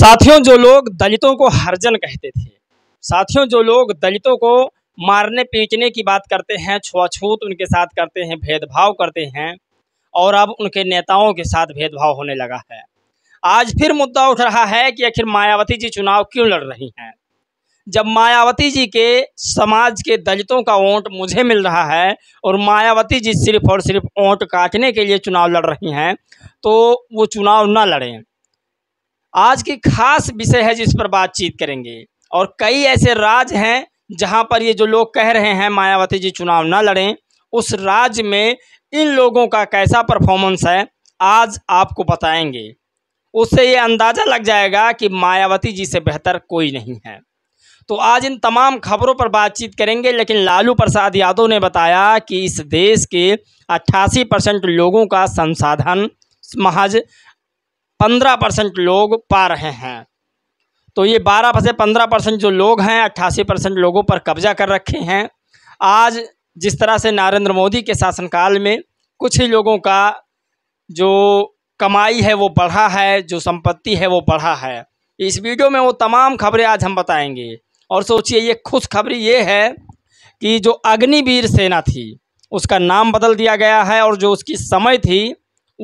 साथियों जो लोग दलितों को हरजन कहते थे साथियों जो लोग दलितों को मारने पीटने की बात करते हैं छुआछूत उनके साथ करते हैं भेदभाव करते हैं और अब उनके नेताओं के साथ भेदभाव होने लगा है आज फिर मुद्दा उठ रहा है कि आखिर मायावती जी चुनाव क्यों लड़ रही हैं जब मायावती जी के समाज के दलितों का वोट मुझे मिल रहा है और मायावती जी सिर्फ और सिर्फ वोट काटने के लिए चुनाव लड़ रही हैं तो वो चुनाव ना लड़ें आज की खास विषय है जिस पर बातचीत करेंगे और कई ऐसे राज हैं जहां पर ये जो लोग कह रहे हैं मायावती जी चुनाव ना लड़ें उस राज्य में इन लोगों का कैसा परफॉर्मेंस है आज आपको बताएंगे उससे ये अंदाज़ा लग जाएगा कि मायावती जी से बेहतर कोई नहीं है तो आज इन तमाम खबरों पर बातचीत करेंगे लेकिन लालू प्रसाद यादव ने बताया कि इस देश के अट्ठासी परसेंट लोगों का संसाधन महज पंद्रह परसेंट लोग पा रहे हैं तो ये बारह से पंद्रह परसेंट जो लोग हैं अट्ठासी परसेंट लोगों पर कब्जा कर रखे हैं आज जिस तरह से नरेंद्र मोदी के शासनकाल में कुछ ही लोगों का जो कमाई है वो बढ़ा है जो संपत्ति है वो बढ़ा है इस वीडियो में वो तमाम खबरें आज हम बताएंगे और सोचिए ये खुशखबरी ये है कि जो अग्निवीर सेना थी उसका नाम बदल दिया गया है और जो उसकी समय थी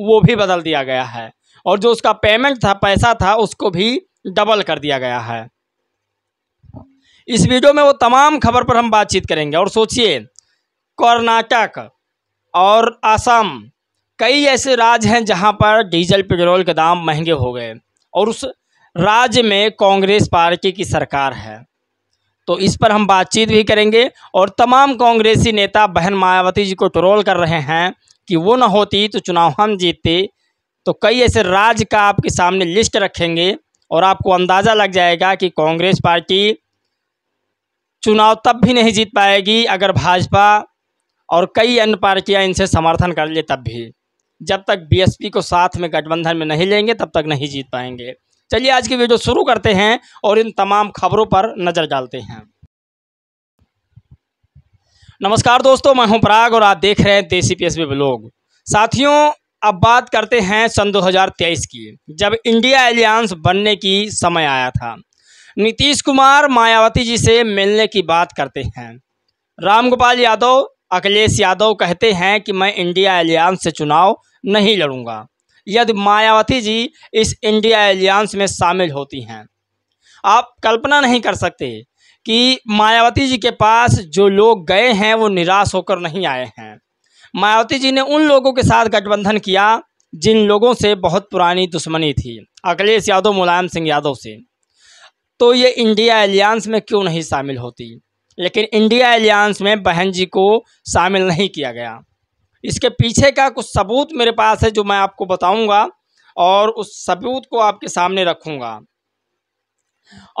वो भी बदल दिया गया है और जो उसका पेमेंट था पैसा था उसको भी डबल कर दिया गया है इस वीडियो में वो तमाम खबर पर हम बातचीत करेंगे और सोचिए कर्नाटक और असम कई ऐसे राज्य हैं जहां पर डीजल पेट्रोल के दाम महंगे हो गए और उस राज्य में कांग्रेस पार्टी की सरकार है तो इस पर हम बातचीत भी करेंगे और तमाम कांग्रेसी नेता बहन मायावती जी को ट्रोल कर रहे हैं कि वो न होती तो चुनाव हम जीतते तो कई ऐसे राज्य का आपके सामने लिस्ट रखेंगे और आपको अंदाज़ा लग जाएगा कि कांग्रेस पार्टी चुनाव तब भी नहीं जीत पाएगी अगर भाजपा और कई अन्य पार्टियां इनसे समर्थन कर ले तब भी जब तक बीएसपी को साथ में गठबंधन में नहीं लेंगे तब तक नहीं जीत पाएंगे चलिए आज की वीडियो शुरू करते हैं और इन तमाम खबरों पर नज़र डालते हैं नमस्कार दोस्तों मैं हूं पराग और आप देख रहे हैं देसी पी एस ब्लॉग साथियों अब बात करते हैं सन 2023 की जब इंडिया एलियांस बनने की समय आया था नीतीश कुमार मायावती जी से मिलने की बात करते हैं रामगोपाल यादव अखिलेश यादव कहते हैं कि मैं इंडिया एलियांस से चुनाव नहीं लड़ूंगा यदि मायावती जी इस इंडिया एलियांस में शामिल होती हैं आप कल्पना नहीं कर सकते कि मायावती जी के पास जो लोग गए हैं वो निराश होकर नहीं आए हैं मायावती जी ने उन लोगों के साथ गठबंधन किया जिन लोगों से बहुत पुरानी दुश्मनी थी अखिलेश यादव मुलायम सिंह यादव से तो ये इंडिया एलियांस में क्यों नहीं शामिल होती लेकिन इंडिया एलियांस में बहन जी को शामिल नहीं किया गया इसके पीछे का कुछ सबूत मेरे पास है जो मैं आपको बताऊंगा और उस सबूत को आपके सामने रखूंगा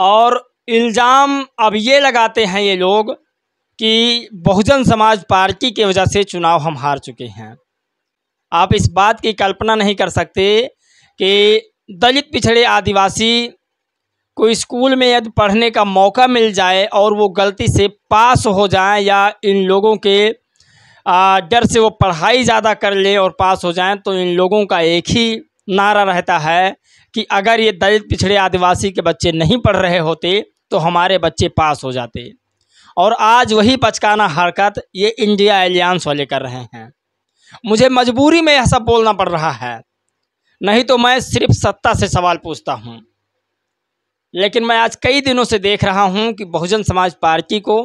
और इल्ज़ाम अब ये लगाते हैं ये लोग कि बहुजन समाज पार्टी की वजह से चुनाव हम हार चुके हैं आप इस बात की कल्पना नहीं कर सकते कि दलित पिछड़े आदिवासी को स्कूल में यदि पढ़ने का मौका मिल जाए और वो गलती से पास हो जाएं या इन लोगों के डर से वो पढ़ाई ज़्यादा कर ले और पास हो जाएं तो इन लोगों का एक ही नारा रहता है कि अगर ये दलित पिछड़े आदिवासी के बच्चे नहीं पढ़ रहे होते तो हमारे बच्चे पास हो जाते और आज वही पचकाना हरकत ये इंडिया एलियांस वाले कर रहे हैं मुझे मजबूरी में यह सब बोलना पड़ रहा है नहीं तो मैं सिर्फ सत्ता से सवाल पूछता हूँ लेकिन मैं आज कई दिनों से देख रहा हूँ कि बहुजन समाज पार्टी को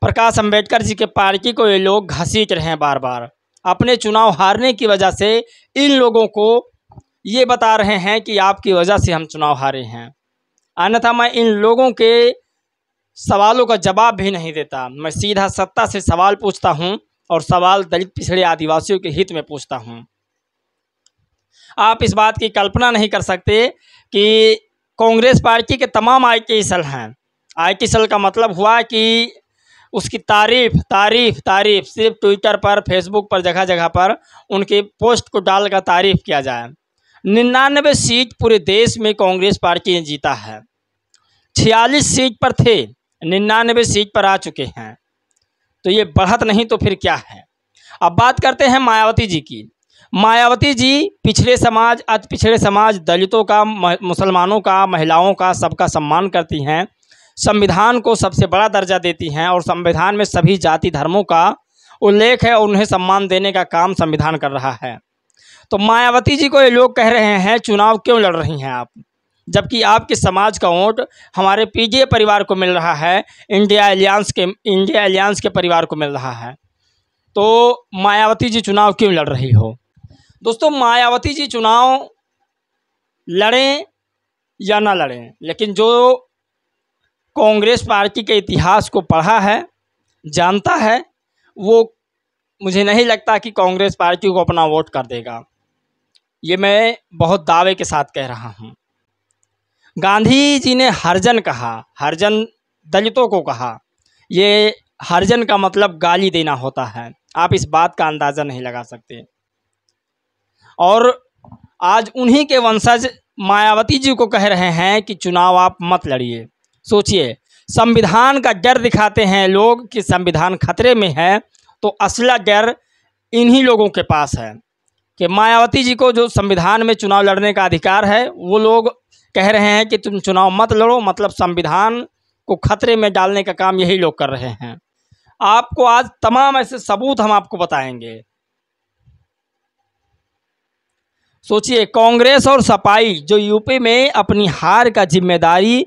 प्रकाश अंबेडकर जी के पार्टी को ये लोग घसीट रहे हैं बार बार अपने चुनाव हारने की वजह से इन लोगों को ये बता रहे हैं कि आपकी वजह से हम चुनाव हारे हैं अन्यथा मैं इन लोगों के सवालों का जवाब भी नहीं देता मैं सीधा सत्ता से सवाल पूछता हूँ और सवाल दलित पिछड़े आदिवासियों के हित में पूछता हूँ आप इस बात की कल्पना नहीं कर सकते कि कांग्रेस पार्टी के तमाम आई के सल हैं आई के सल का मतलब हुआ कि उसकी तारीफ तारीफ तारीफ सिर्फ ट्विटर पर फेसबुक पर जगह जगह पर उनके पोस्ट को डालकर तारीफ किया जाए निन्यानवे सीट पूरे देश में कांग्रेस पार्टी ने जीता है छियालीस सीट पर थे निन्यानवे सीट पर आ चुके हैं तो ये बढ़त नहीं तो फिर क्या है अब बात करते हैं मायावती जी की मायावती जी पिछड़े समाज अति पिछड़े समाज दलितों का मुसलमानों का महिलाओं का सबका सम्मान करती हैं संविधान को सबसे बड़ा दर्जा देती हैं और संविधान में सभी जाति धर्मों का उल्लेख है और उन्हें सम्मान देने का काम संविधान कर रहा है तो मायावती जी को ये लोग कह रहे हैं चुनाव क्यों लड़ रही हैं आप जबकि आपके समाज का वोट हमारे पीजीए परिवार को मिल रहा है इंडिया एलियांस के इंडिया एलियांस के परिवार को मिल रहा है तो मायावती जी चुनाव क्यों लड़ रही हो दोस्तों मायावती जी चुनाव लड़ें या ना लड़ें लेकिन जो कांग्रेस पार्टी के इतिहास को पढ़ा है जानता है वो मुझे नहीं लगता कि कांग्रेस पार्टी को अपना वोट कर देगा ये मैं बहुत दावे के साथ कह रहा हूँ गांधी जी ने हरजन कहा हरजन दलितों को कहा ये हरजन का मतलब गाली देना होता है आप इस बात का अंदाज़ा नहीं लगा सकते और आज उन्हीं के वंशज मायावती जी को कह रहे हैं कि चुनाव आप मत लड़िए सोचिए संविधान का डर दिखाते हैं लोग कि संविधान खतरे में है तो असला डर इन्हीं लोगों के पास है कि मायावती जी को जो संविधान में चुनाव लड़ने का अधिकार है वो लोग कह रहे हैं कि तुम चुनाव मत लड़ो मतलब संविधान को खतरे में डालने का काम यही लोग कर रहे हैं आपको आज तमाम ऐसे सबूत हम आपको बताएंगे सोचिए कांग्रेस और सपाई जो यूपी में अपनी हार का जिम्मेदारी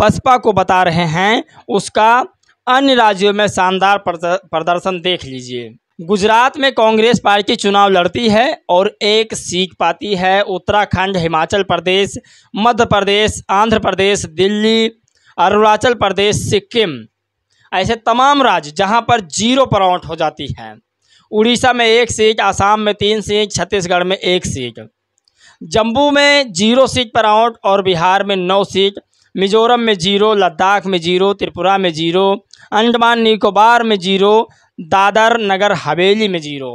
बसपा को बता रहे हैं उसका अन्य राज्यों में शानदार प्रदर्शन देख लीजिए गुजरात में कांग्रेस पार्टी चुनाव लड़ती है और एक सीख पाती है उत्तराखंड हिमाचल प्रदेश मध्य प्रदेश आंध्र प्रदेश दिल्ली अरुणाचल प्रदेश सिक्किम ऐसे तमाम राज्य जहां पर जीरो परावट हो जाती है उड़ीसा में एक सीट आसाम में तीन सीट छत्तीसगढ़ में एक सीट जम्मू में जीरो सीट पर आउट और बिहार में नौ सीट मिजोरम में जीरो लद्दाख में जीरो त्रिपुरा में जीरो अंडमान निकोबार में जीरो दादर नगर हवेली में जीरो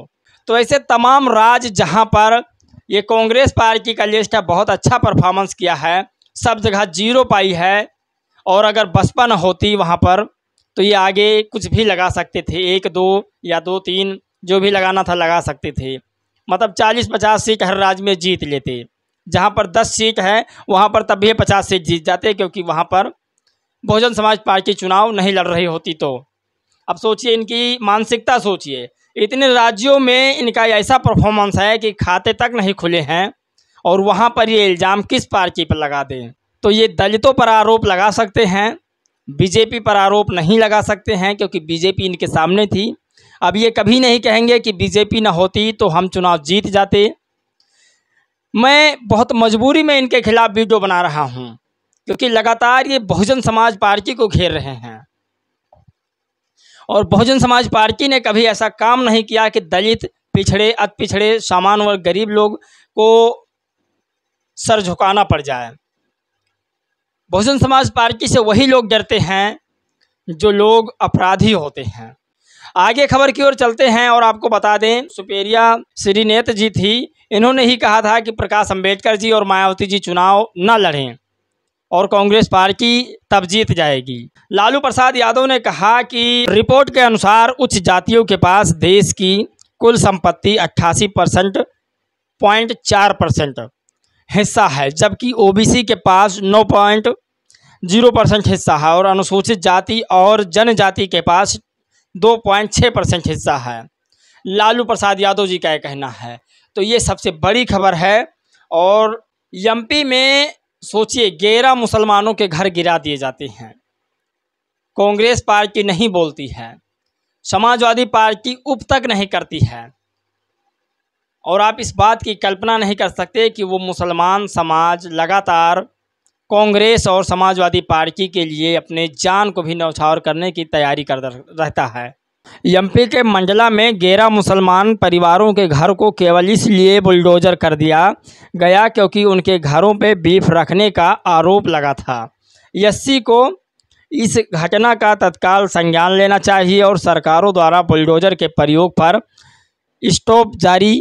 तो ऐसे तमाम राज्य जहां पर ये कांग्रेस पार्टी का लिस्ट है बहुत अच्छा परफॉर्मेंस किया है सब जगह जीरो पाई है और अगर बसपा न होती वहाँ पर तो ये आगे कुछ भी लगा सकते थे एक दो या दो तीन जो भी लगाना था लगा सकते थे मतलब चालीस पचास सीट हर राज्य में जीत लेते जहाँ पर दस सीट है वहाँ पर तब भी पचास सीट जीत जाते क्योंकि वहाँ पर बहुजन समाज पार्टी चुनाव नहीं लड़ रही होती तो अब सोचिए इनकी मानसिकता सोचिए इतने राज्यों में इनका ऐसा परफॉर्मेंस है कि खाते तक नहीं खुले हैं और वहाँ पर ये इल्ज़ाम किस पार्टी पर लगा दें तो ये दलितों पर आरोप लगा सकते हैं बीजेपी पर आरोप नहीं लगा सकते हैं क्योंकि बीजेपी इनके सामने थी अब ये कभी नहीं कहेंगे कि बीजेपी ना होती तो हम चुनाव जीत जाते मैं बहुत मजबूरी में इनके खिलाफ़ वीडियो बना रहा हूँ क्योंकि लगातार ये बहुजन समाज पार्टी को घेर रहे हैं और बहुजन समाज पार्टी ने कभी ऐसा काम नहीं किया कि दलित पिछड़े अत पिछड़े सामान्य वर्ग गरीब लोग को सर झुकाना पड़ जाए बहुजन समाज पार्टी से वही लोग डरते हैं जो लोग अपराधी होते हैं आगे खबर की ओर चलते हैं और आपको बता दें सुपेरिया श्रीनेत जी थी इन्होंने ही कहा था कि प्रकाश अंबेडकर जी और मायावती जी चुनाव न लड़ें और कांग्रेस पार्टी तब जीत जाएगी लालू प्रसाद यादव ने कहा कि रिपोर्ट के अनुसार उच्च जातियों के पास देश की कुल संपत्ति अट्ठासी परसेंट पॉइंट चार परसेंट हिस्सा है जबकि ओबीसी के पास नौ पॉइंट जीरो परसेंट हिस्सा है और अनुसूचित जाति और जनजाति के पास दो पॉइंट छः परसेंट हिस्सा है लालू प्रसाद यादव जी का यह कहना है तो ये सबसे बड़ी खबर है और एम में सोचिए ग्यारह मुसलमानों के घर गिरा दिए जाते हैं कांग्रेस पार्टी नहीं बोलती है समाजवादी पार्टी उप तक नहीं करती है और आप इस बात की कल्पना नहीं कर सकते कि वो मुसलमान समाज लगातार कांग्रेस और समाजवादी पार्टी के लिए अपने जान को भी नौछावर करने की तैयारी कर रहता है एमपी के मंडला में गैर मुसलमान परिवारों के घर को केवल इसलिए बुलडोजर कर दिया गया क्योंकि उनके घरों पे बीफ रखने का आरोप लगा था यस्सी को इस घटना का तत्काल संज्ञान लेना चाहिए और सरकारों द्वारा बुलडोजर के प्रयोग पर स्टॉप जारी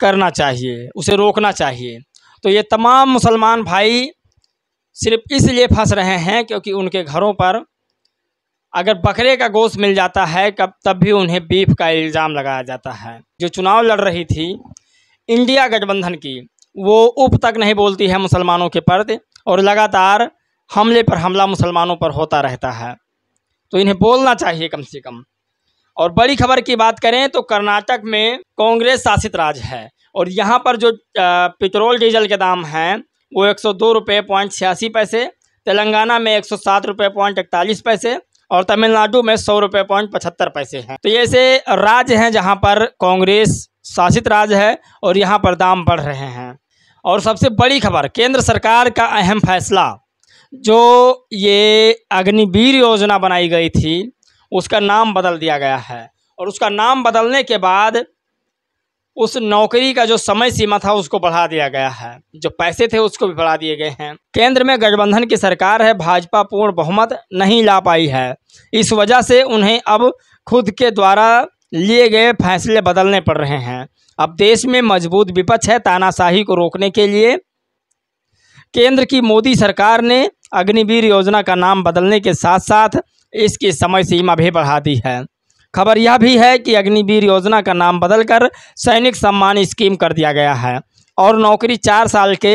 करना चाहिए उसे रोकना चाहिए तो ये तमाम मुसलमान भाई सिर्फ इसलिए फंस रहे हैं क्योंकि उनके घरों पर अगर बकरे का गोश्त मिल जाता है कब तब भी उन्हें बीफ का इल्ज़ाम लगाया जाता है जो चुनाव लड़ रही थी इंडिया गठबंधन की वो उप तक नहीं बोलती है मुसलमानों के पर्द और लगातार हमले पर हमला मुसलमानों पर होता रहता है तो इन्हें बोलना चाहिए कम से कम और बड़ी खबर की बात करें तो कर्नाटक में कांग्रेस शासित राज है और यहाँ पर जो पेट्रोल डीजल के दाम हैं वो एक सौ दो रुपये पॉइंट छियासी पैसे तेलंगाना में एक सौ सात रुपये पॉइंट इकतालीस पैसे और तमिलनाडु में सौ रुपये पॉइंट पचहत्तर पैसे हैं तो ये ऐसे राज्य हैं जहाँ पर कांग्रेस शासित राज्य है और यहाँ पर दाम बढ़ रहे हैं और सबसे बड़ी खबर केंद्र सरकार का अहम फैसला जो ये अग्निवीर योजना बनाई गई थी उसका नाम बदल दिया गया है और उसका नाम बदलने के बाद उस नौकरी का जो समय सीमा था उसको बढ़ा दिया गया है जो पैसे थे उसको भी बढ़ा दिए गए हैं केंद्र में गठबंधन की सरकार है भाजपा पूर्ण बहुमत नहीं ला पाई है इस वजह से उन्हें अब खुद के द्वारा लिए गए फैसले बदलने पड़ रहे हैं अब देश में मजबूत विपक्ष है तानाशाही को रोकने के लिए केंद्र की मोदी सरकार ने अग्निवीर योजना का नाम बदलने के साथ साथ इसकी समय सीमा भी बढ़ा दी है खबर यह भी है कि अग्निवीर योजना का नाम बदलकर सैनिक सम्मान स्कीम कर दिया गया है और नौकरी चार साल के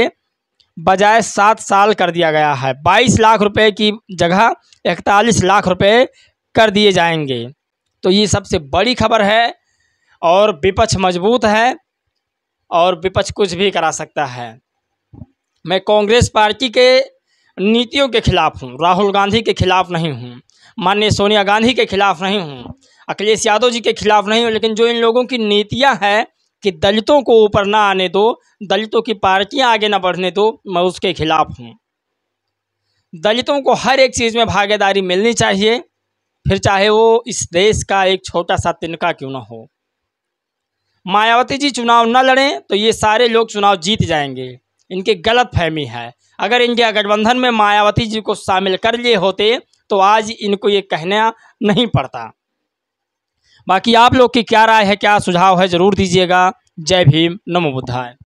बजाय सात साल कर दिया गया है बाईस लाख रुपए की जगह इकतालीस लाख रुपए कर दिए जाएंगे तो ये सबसे बड़ी खबर है और विपक्ष मजबूत है और विपक्ष कुछ भी करा सकता है मैं कांग्रेस पार्टी के नीतियों के खिलाफ हूँ राहुल गांधी के खिलाफ नहीं हूँ माननीय सोनिया गांधी के खिलाफ नहीं हूँ अखिलेश यादव जी के खिलाफ नहीं हूँ लेकिन जो इन लोगों की नीतियाँ हैं कि दलितों को ऊपर ना आने दो दलितों की पार्टियाँ आगे ना बढ़ने दो मैं उसके खिलाफ हूँ दलितों को हर एक चीज़ में भागीदारी मिलनी चाहिए फिर चाहे वो इस देश का एक छोटा सा तिनका क्यों ना हो मायावती जी चुनाव न लड़ें तो ये सारे लोग चुनाव जीत जाएंगे इनकी गलत फहमी है अगर इंडिया गठबंधन में मायावती जी को शामिल कर लिए होते तो आज इनको ये कहना नहीं पड़ता बाकी आप लोग की क्या राय है क्या सुझाव है ज़रूर दीजिएगा जय भीम नमो बुद्धाय